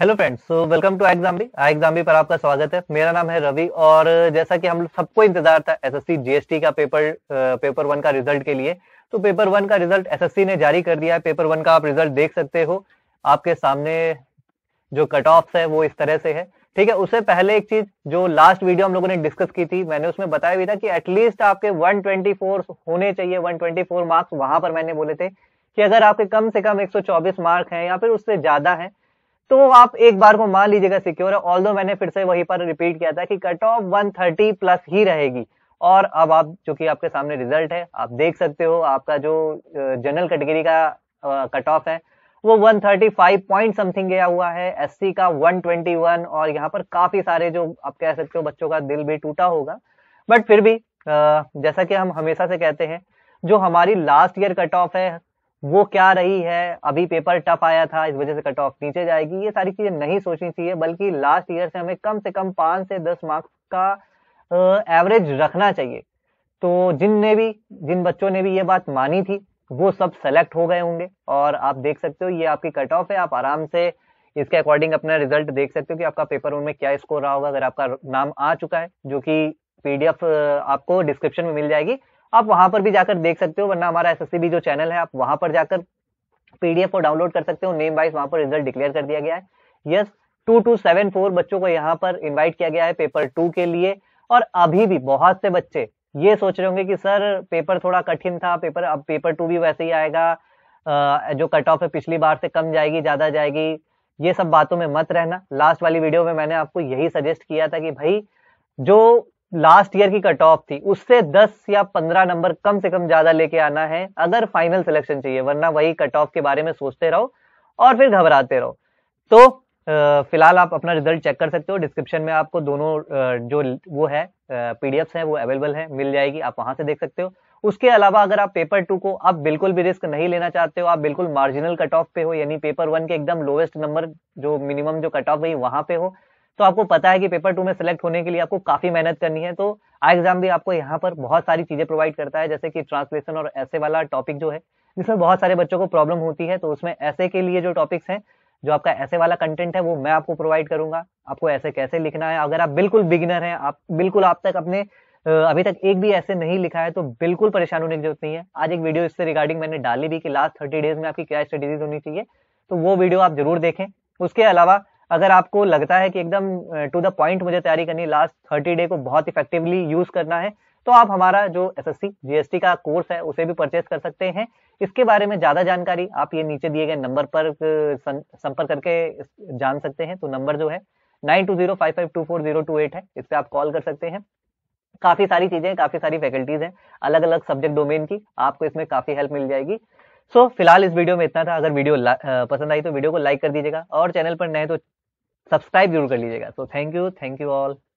hello friends so welcome to exam भी पर आपका स्वागत है मेरा नाम है रवि और जैसा कि हम सबको इंतजार था एसएससी जीएसटी का पेपर पेपर वन का रिजल्ट के लिए तो पेपर वन का रिजल्ट एसएससी ने जारी कर दिया है पेपर वन का आप रिजल्ट देख सकते हो आपके सामने जो कट ऑफ है वो इस तरह से है ठीक है उससे पहले एक चीज जो लास्ट वीडियो हम लोगों ने डिस्कस की थी मैंने उसमें बताया भी था कि एटलीस्ट आपके 124 होने चाहिए 124 मार्क्स वहां पर मैंने बोले थे कि अगर आपके कम से कम 124 मार्क हैं या फिर उससे ज्यादा है तो आप एक बार को मान लीजिएगा सिक्योर है ऑल मैंने फिर से वहीं पर रिपीट किया था कि कट ऑफ थर्टी प्लस ही रहेगी और अब आप चूंकि आपके सामने रिजल्ट है आप देख सकते हो आपका जो जनरल कैटेगरी का कट ऑफ है वो 135 पॉइंट समथिंग गया हुआ है एससी का 121 और यहाँ पर काफी सारे जो आप कह सकते हो बच्चों का दिल भी टूटा होगा बट फिर भी जैसा कि हम हमेशा से कहते हैं जो हमारी लास्ट ईयर कट ऑफ है वो क्या रही है अभी पेपर टफ आया था इस वजह से कट ऑफ नीचे जाएगी ये सारी चीजें नहीं सोचनी चाहिए बल्कि लास्ट ईयर से हमें कम से कम पांच से दस मार्क्स का एवरेज रखना चाहिए तो जिनने भी जिन बच्चों ने भी ये बात मानी थी वो सब सेलेक्ट हो गए होंगे और आप देख सकते हो ये आपकी कट ऑफ है आप आराम से इसके अकॉर्डिंग अपना रिजल्ट देख सकते हो कि आपका पेपर उनमें क्या स्कोर रहा होगा अगर आपका नाम आ चुका है जो कि पीडीएफ आपको डिस्क्रिप्शन में मिल जाएगी आप वहां पर भी जाकर देख सकते हो वरना हमारा एसएससीबी जो चैनल है आप वहां पर जाकर पीडीएफ को डाउनलोड कर सकते हो नेम वाइज वहां पर रिजल्ट डिक्लेयर कर दिया गया है yes two two seven four बच्चों को यहाँ पर इन्वाइट किया गया है पेपर टू के लिए और अभी भी बहुत से बच्चे ये सोच रहे होंगे कि सर पेपर थोड़ा कठिन था पेपर अब पेपर टू भी वैसे ही आएगा जो कट ऑफ है पिछली बार से कम जाएगी ज्यादा जाएगी ये सब बातों में मत रहना लास्ट वाली वीडियो में मैंने आपको यही सजेस्ट किया था कि भाई जो लास्ट ईयर की कट ऑफ थी उससे 10 या 15 नंबर कम से कम ज्यादा लेके आना है अगर फाइनल सिलेक्शन चाहिए वरना वही कट ऑफ के बारे में सोचते रहो और फिर घबराते रहो तो फिलहाल आप अपना रिजल्ट चेक कर सकते हो डिस्क्रिप्शन में आपको दोनों जो वो है पीडीएफ है वो अवेलेबल है मिल जाएगी आप वहां से देख सकते हो उसके अलावा अगर आप पेपर टू को आप बिल्कुल भी रिस्क नहीं लेना चाहते हो आप बिल्कुल मार्जिनल कट ऑफ पे हो यानी पेपर वन के एकदम लोवेस्ट नंबर जो मिनिमम जो कट ऑफ है वहां पे हो तो आपको पता है कि पेपर टू में सेलेक्ट होने के लिए आपको काफी मेहनत करनी है तो आई एग्जाम भी आपको यहाँ पर बहुत सारी चीजें प्रोवाइड करता है जैसे कि ट्रांसलेशन और ऐसे वाला टॉपिक जो है जिसमें बहुत सारे बच्चों को प्रॉब्लम होती है तो उसमें ऐसे के लिए जो टॉपिक्स हैं जो आपका ऐसे वाला कंटेंट है वो मैं आपको प्रोवाइड करूंगा आपको ऐसे कैसे लिखना है अगर आप बिल्कुल बिगिनर हैं आप बिल्कुल आप तक अपने अभी तक एक भी ऐसे नहीं लिखा है तो बिल्कुल परेशान होने की जरूरत नहीं है आज एक वीडियो इससे रिगार्डिंग मैंने डाली भी कि लास्ट थर्टी डेज में आपकी क्या स्ट्रेटेजीज होनी चाहिए तो वो वीडियो आप जरूर देखें उसके अलावा अगर आपको लगता है कि एकदम टू द पॉइंट मुझे तैयारी करनी लास्ट थर्टी डे को बहुत इफेक्टिवली यूज करना है तो आप हमारा जो एस एस जीएसटी का कोर्स है उसे भी परचेस कर सकते हैं इसके बारे में ज्यादा जानकारी आप ये नीचे दिए गए नंबर पर संपर्क करके जान सकते हैं तो नंबर जो है nine two zero five five two four zero two eight है इस पर आप कॉल कर सकते हैं काफी सारी चीजें काफी सारी फैकल्टीज हैं अलग अलग सब्जेक्ट डोमेन की आपको इसमें काफी हेल्प मिल जाएगी सो so, फिलहाल इस वीडियो में इतना था अगर वीडियो पसंद आई तो वीडियो को लाइक कर दीजिएगा और चैनल पर नए तो सब्सक्राइब जरूर कर लीजिएगा so thank you thank you all